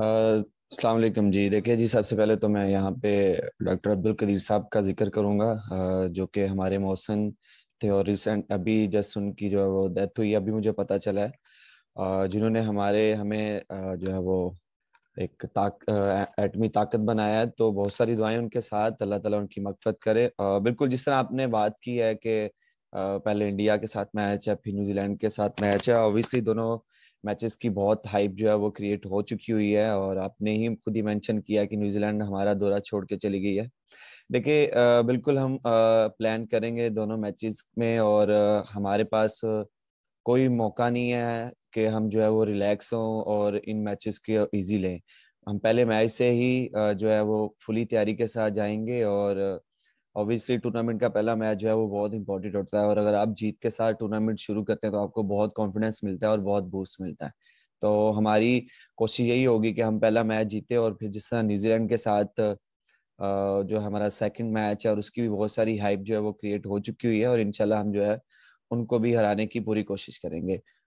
अलैक्म जी देखिए जी सबसे पहले तो मैं यहाँ पे डॉक्टर अब्दुल कदीर साहब का जिक्र करूँगा जो कि हमारे मौसम थे और रिसेंट अभी जस्ट उनकी जो है वो डेथ हुई अभी मुझे पता चला है जिन्होंने हमारे हमें जो है वो एक ताक एटमी ताकत बनाया है तो बहुत सारी दुआएं उनके साथ अल्लाह ताला उनकी मकफत करे बिल्कुल जिस तरह आपने बात की है कि पहले इंडिया के साथ मैच है फिर न्यूजीलैंड के साथ मैच है ऑब्वियसली दोनों मैचेस की बहुत हाइप जो है वो क्रिएट हो चुकी हुई है और आपने ही खुद ही मेंशन किया कि न्यूजीलैंड हमारा दौरा छोड़ के चली गई है देखिए बिल्कुल हम प्लान करेंगे दोनों मैचेस में और हमारे पास कोई मौका नहीं है कि हम जो है वो रिलैक्स हों और इन मैचेस के इजी लें हम पहले मैच से ही जो है वो फुली तैयारी के साथ जाएंगे और ऑब्वियसली टूर्नामेंट का पहला मैच जो है वो बहुत इंपॉर्टेंट होता है और अगर आप जीत के साथ टूर्नामेंट शुरू करते हैं तो आपको बहुत कॉन्फिडेंस मिलता है और बहुत बूस्ट मिलता है तो हमारी कोशिश यही होगी कि हम पहला मैच जीते और फिर जिस तरह न्यूजीलैंड के साथ जो हमारा सेकंड मैच है और उसकी भी बहुत सारी हाइप जो है वो क्रिएट हो चुकी हुई है और इनशाला हम जो है उनको भी हराने की पूरी कोशिश करेंगे